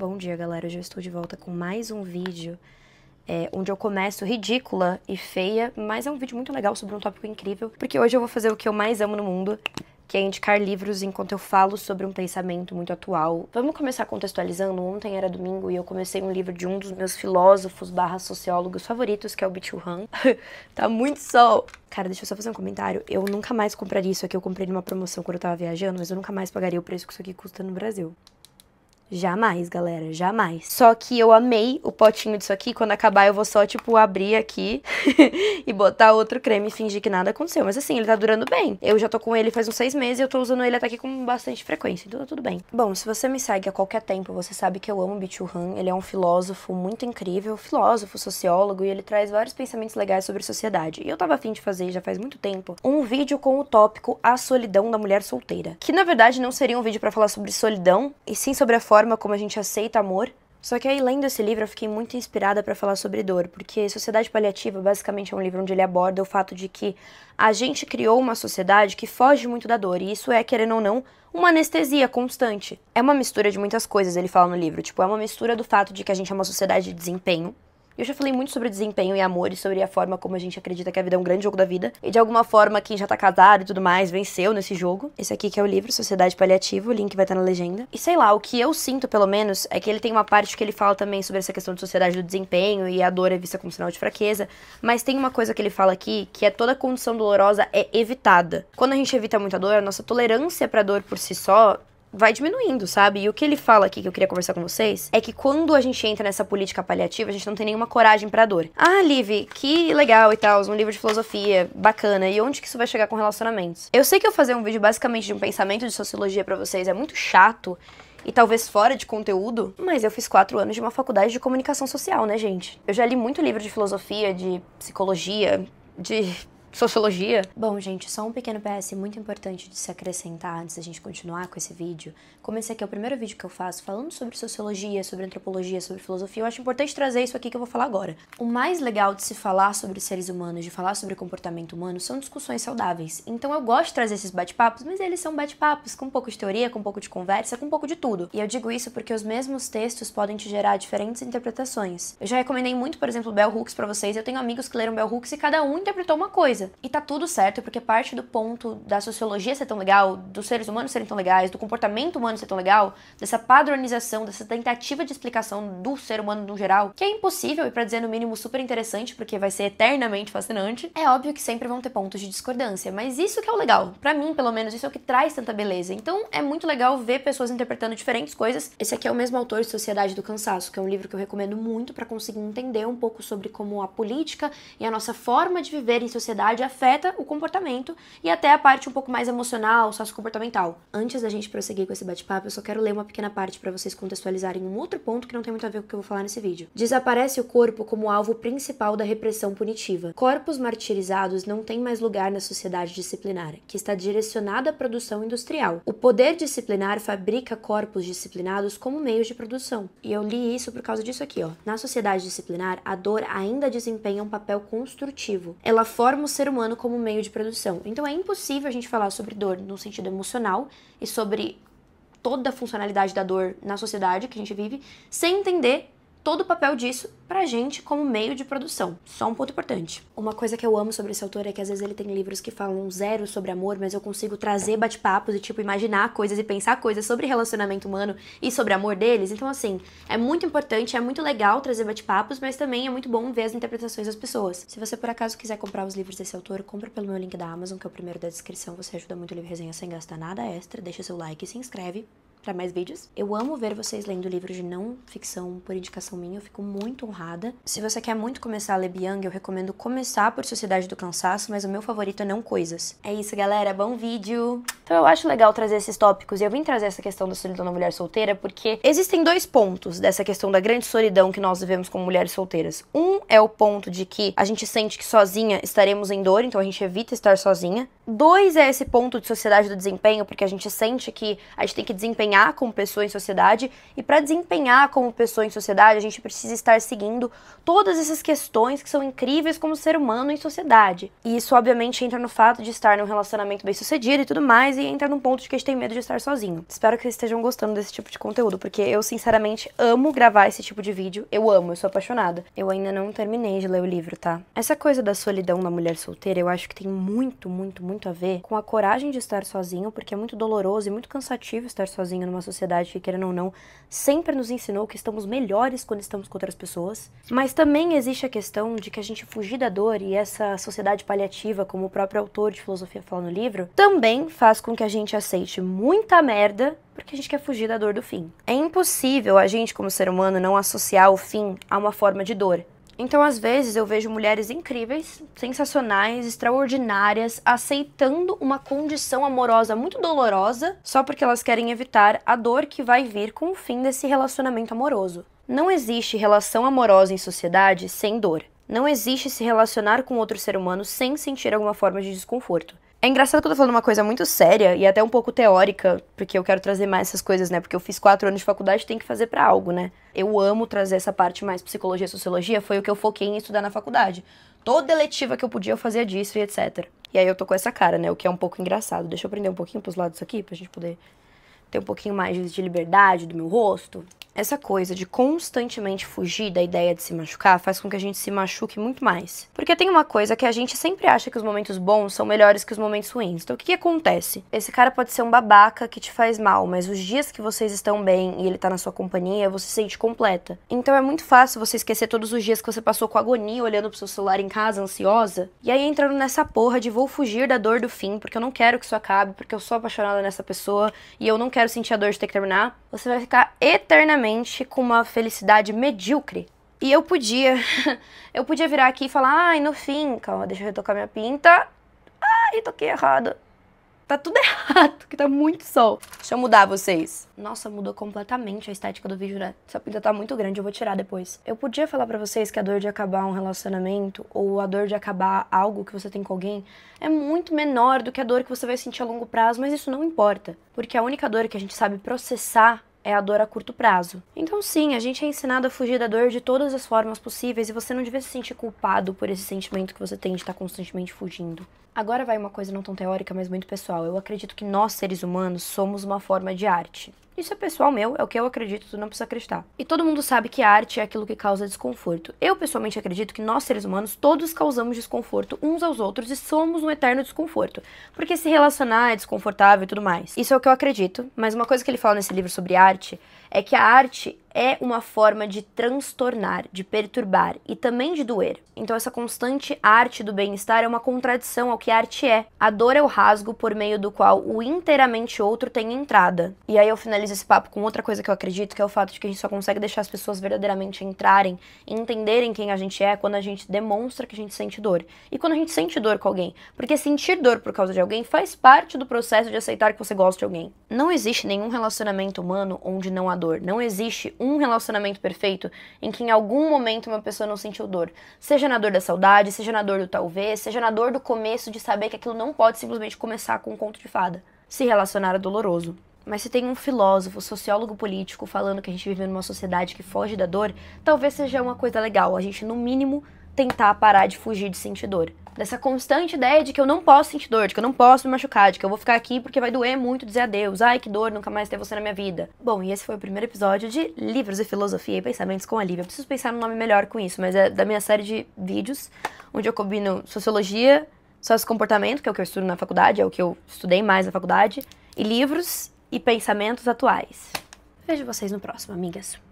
Bom dia, galera. Eu já estou de volta com mais um vídeo é, onde eu começo ridícula e feia, mas é um vídeo muito legal sobre um tópico incrível, porque hoje eu vou fazer o que eu mais amo no mundo, que é indicar livros enquanto eu falo sobre um pensamento muito atual. Vamos começar contextualizando. Ontem era domingo e eu comecei um livro de um dos meus filósofos barra sociólogos favoritos, que é o Bichu Han. tá muito sol! Cara, deixa eu só fazer um comentário. Eu nunca mais compraria isso aqui. Eu comprei numa promoção quando eu tava viajando, mas eu nunca mais pagaria o preço que isso aqui custa no Brasil. Jamais, galera, jamais. Só que eu amei o potinho disso aqui. Quando acabar, eu vou só, tipo, abrir aqui e botar outro creme e fingir que nada aconteceu. Mas assim, ele tá durando bem. Eu já tô com ele faz uns seis meses e eu tô usando ele até aqui com bastante frequência. Então tá tudo bem. Bom, se você me segue a qualquer tempo, você sabe que eu amo Bichu Han. Ele é um filósofo muito incrível, filósofo, sociólogo, e ele traz vários pensamentos legais sobre sociedade. E eu tava afim de fazer, já faz muito tempo, um vídeo com o tópico A Solidão da Mulher Solteira. Que na verdade não seria um vídeo para falar sobre solidão, e sim sobre a forma forma como a gente aceita amor. Só que aí, lendo esse livro, eu fiquei muito inspirada para falar sobre dor, porque Sociedade Paliativa basicamente é um livro onde ele aborda o fato de que a gente criou uma sociedade que foge muito da dor, e isso é, querendo ou não, uma anestesia constante. É uma mistura de muitas coisas, ele fala no livro. Tipo, é uma mistura do fato de que a gente é uma sociedade de desempenho, eu já falei muito sobre desempenho e amor e sobre a forma como a gente acredita que a vida é um grande jogo da vida. E de alguma forma, quem já tá casado e tudo mais venceu nesse jogo. Esse aqui que é o livro Sociedade Paliativa, o link vai estar tá na legenda. E sei lá, o que eu sinto, pelo menos, é que ele tem uma parte que ele fala também sobre essa questão de sociedade do desempenho e a dor é vista como sinal de fraqueza. Mas tem uma coisa que ele fala aqui, que é toda condição dolorosa é evitada. Quando a gente evita muita dor, a nossa tolerância pra dor por si só vai diminuindo, sabe? E o que ele fala aqui que eu queria conversar com vocês é que quando a gente entra nessa política paliativa, a gente não tem nenhuma coragem pra dor. Ah, Liv, que legal e tal, um livro de filosofia, bacana. E onde que isso vai chegar com relacionamentos? Eu sei que eu fazer um vídeo basicamente de um pensamento de sociologia para vocês é muito chato e talvez fora de conteúdo, mas eu fiz quatro anos de uma faculdade de comunicação social, né, gente? Eu já li muito livro de filosofia, de psicologia, de sociologia. Bom, gente, só um pequeno PS muito importante de se acrescentar antes da gente continuar com esse vídeo. Como esse aqui é o primeiro vídeo que eu faço falando sobre sociologia, sobre antropologia, sobre filosofia, eu acho importante trazer isso aqui que eu vou falar agora. O mais legal de se falar sobre seres humanos, de falar sobre comportamento humano, são discussões saudáveis. Então eu gosto de trazer esses bate-papos, mas eles são bate-papos com um pouco de teoria, com um pouco de conversa, com um pouco de tudo. E eu digo isso porque os mesmos textos podem te gerar diferentes interpretações. Eu já recomendei muito, por exemplo, Bell Hooks para vocês. Eu tenho amigos que leram Bell Hooks e cada um interpretou uma coisa coisa. E tá tudo certo, porque parte do ponto da sociologia ser tão legal, dos seres humanos serem tão legais, do comportamento humano ser tão legal, dessa padronização, dessa tentativa de explicação do ser humano no geral, que é impossível e para dizer no mínimo super interessante, porque vai ser eternamente fascinante. É óbvio que sempre vão ter pontos de discordância, mas isso que é o legal. Para mim, pelo menos, isso é o que traz tanta beleza. Então, é muito legal ver pessoas interpretando diferentes coisas. Esse aqui é o mesmo autor de Sociedade do Cansaço, que é um livro que eu recomendo muito para conseguir entender um pouco sobre como a política e a nossa forma de viver em sociedade ansiedade afeta o comportamento e até a parte um pouco mais emocional, sociocomportamental. Antes da gente prosseguir com esse bate-papo, eu só quero ler uma pequena parte para vocês contextualizarem um outro ponto que não tem muito a ver com o que eu vou falar nesse vídeo. Desaparece o corpo como alvo principal da repressão punitiva. Corpos martirizados não têm mais lugar na sociedade disciplinar, que está direcionada à produção industrial. O poder disciplinar fabrica corpos disciplinados como meios de produção. E eu li isso por causa disso aqui, ó. Na sociedade disciplinar, a dor ainda desempenha um papel construtivo. Ela forma o ser humano como meio de produção. Então é impossível a gente falar sobre dor no sentido emocional e sobre toda a funcionalidade da dor na sociedade que a gente vive sem entender todo o papel disso pra gente como meio de produção. Só um ponto importante. Uma coisa que eu amo sobre esse autor é que às vezes ele tem livros que falam zero sobre amor, mas eu consigo trazer bate-papos e tipo imaginar coisas e pensar coisas sobre relacionamento humano e sobre amor deles. Então assim, é muito importante, é muito legal trazer bate-papos, mas também é muito bom ver as interpretações das pessoas. Se você por acaso quiser comprar os livros desse autor, compra pelo meu link da Amazon, que é o primeiro da descrição. Você ajuda muito o livro resenha sem gastar nada extra. Deixa seu like e se inscreve para mais vídeos. Eu amo ver vocês lendo livros de não ficção por indicação minha, eu fico muito honrada. Se você quer muito começar a ler Biang, eu recomendo começar por Sociedade do Cansaço, mas o meu favorito é Não Coisas. É isso, galera, bom vídeo! Então eu acho legal trazer esses tópicos e eu vim trazer essa questão da solidão da mulher solteira porque existem dois pontos dessa questão da grande solidão que nós vivemos como mulheres solteiras. Um é o ponto de que a gente sente que sozinha estaremos em dor, então a gente evita estar sozinha. Dois é esse ponto de sociedade do desempenho, porque a gente sente que a gente tem que desempenhar desempenhar como pessoa em sociedade. E para desempenhar como pessoa em sociedade, a gente precisa estar seguindo todas essas questões que são incríveis como ser humano em sociedade. E isso, obviamente, entra no fato de estar num relacionamento bem sucedido e tudo mais, e entra num ponto de que a gente tem medo de estar sozinho. Espero que vocês estejam gostando desse tipo de conteúdo, porque eu, sinceramente, amo gravar esse tipo de vídeo. Eu amo, eu sou apaixonada. Eu ainda não terminei de ler o livro, tá? Essa coisa da solidão da mulher solteira, eu acho que tem muito, muito, muito a ver com a coragem de estar sozinho, porque é muito doloroso e muito cansativo estar sozinho sozinho numa sociedade que, querendo ou não, sempre nos ensinou que estamos melhores quando estamos com outras pessoas. Mas também existe a questão de que a gente fugir da dor e essa sociedade paliativa, como o próprio autor de filosofia fala no livro, também faz com que a gente aceite muita merda porque a gente quer fugir da dor do fim. É impossível a gente, como ser humano, não associar o fim a uma forma de dor. Então, às vezes, eu vejo mulheres incríveis, sensacionais, extraordinárias, aceitando uma condição amorosa muito dolorosa só porque elas querem evitar a dor que vai vir com o fim desse relacionamento amoroso. Não existe relação amorosa em sociedade sem dor. Não existe se relacionar com outro ser humano sem sentir alguma forma de desconforto. É engraçado que eu tô falando uma coisa muito séria e até um pouco teórica, porque eu quero trazer mais essas coisas, né? Porque eu fiz quatro anos de faculdade, tem que fazer para algo, né? Eu amo trazer essa parte mais psicologia e sociologia, foi o que eu foquei em estudar na faculdade. Toda eletiva que eu podia, eu fazia disso e etc. E aí eu tô com essa cara, né? O que é um pouco engraçado. Deixa eu prender um pouquinho pros lados aqui, pra gente poder ter um pouquinho mais de liberdade do meu rosto. Essa coisa de constantemente fugir da ideia de se machucar faz com que a gente se machuque muito mais. Porque tem uma coisa que a gente sempre acha que os momentos bons são melhores que os momentos ruins. Então o que, que acontece? Esse cara pode ser um babaca que te faz mal, mas os dias que vocês estão bem e ele tá na sua companhia, você se sente completa. Então é muito fácil você esquecer todos os dias que você passou com agonia olhando pro seu celular em casa, ansiosa, e aí entrando nessa porra de vou fugir da dor do fim, porque eu não quero que isso acabe, porque eu sou apaixonada nessa pessoa e eu não quero sentir a dor de ter que terminar. Você vai ficar eternamente realmente com uma felicidade medíocre. E eu podia, eu podia virar aqui e falar, ai, no fim, calma, deixa eu retocar minha pinta. Ai, toquei errado. Tá tudo errado, que tá muito sol. Deixa eu mudar vocês. Nossa, mudou completamente a estética do vídeo, né? Essa pinta tá muito grande, eu vou tirar depois. Eu podia falar para vocês que a dor de acabar um relacionamento ou a dor de acabar algo que você tem com alguém é muito menor do que a dor que você vai sentir a longo prazo, mas isso não importa. Porque a única dor que a gente sabe processar é a dor a curto prazo. Então, sim, a gente é ensinado a fugir da dor de todas as formas possíveis e você não devia se sentir culpado por esse sentimento que você tem de estar constantemente fugindo. Agora vai uma coisa não tão teórica, mas muito pessoal. Eu acredito que nós, seres humanos, somos uma forma de arte. Isso é pessoal meu, é o que eu acredito, tu não precisa acreditar. E todo mundo sabe que a arte é aquilo que causa desconforto. Eu pessoalmente acredito que nós, seres humanos, todos causamos desconforto uns aos outros e somos um eterno desconforto. Porque se relacionar é desconfortável e tudo mais. Isso é o que eu acredito, mas uma coisa que ele fala nesse livro sobre arte arte é que a arte é uma forma de transtornar, de perturbar e também de doer. Então, essa constante arte do bem-estar é uma contradição ao que a arte é. A dor é o rasgo por meio do qual o inteiramente outro tem entrada. E aí eu finalizo esse papo com outra coisa que eu acredito, que é o fato de que a gente só consegue deixar as pessoas verdadeiramente entrarem entenderem quem a gente é quando a gente demonstra que a gente sente dor. E quando a gente sente dor com alguém. Porque sentir dor por causa de alguém faz parte do processo de aceitar que você gosta de alguém. Não existe nenhum relacionamento humano onde não há dor. Não existe um relacionamento perfeito em que em algum momento uma pessoa não sentiu dor. Seja na dor da saudade, seja na dor do talvez, seja na dor do começo de saber que aquilo não pode simplesmente começar com um conto de fada. Se relacionar é doloroso. Mas se tem um filósofo, sociólogo político falando que a gente vive numa sociedade que foge da dor, talvez seja uma coisa legal. A gente, no mínimo, tentar parar de fugir de sentir dor. Dessa constante ideia de que eu não posso sentir dor, de que eu não posso me machucar, de que eu vou ficar aqui porque vai doer muito dizer adeus. Ai, que dor, nunca mais ter você na minha vida. Bom, e esse foi o primeiro episódio de Livros e Filosofia e Pensamentos com a Lívia. Eu preciso pensar num nome melhor com isso, mas é da minha série de vídeos, onde eu combino sociologia, sociocomportamento, comportamento que é o que eu estudo na faculdade, é o que eu estudei mais na faculdade, e livros e pensamentos atuais. Vejo vocês no próximo, amigas.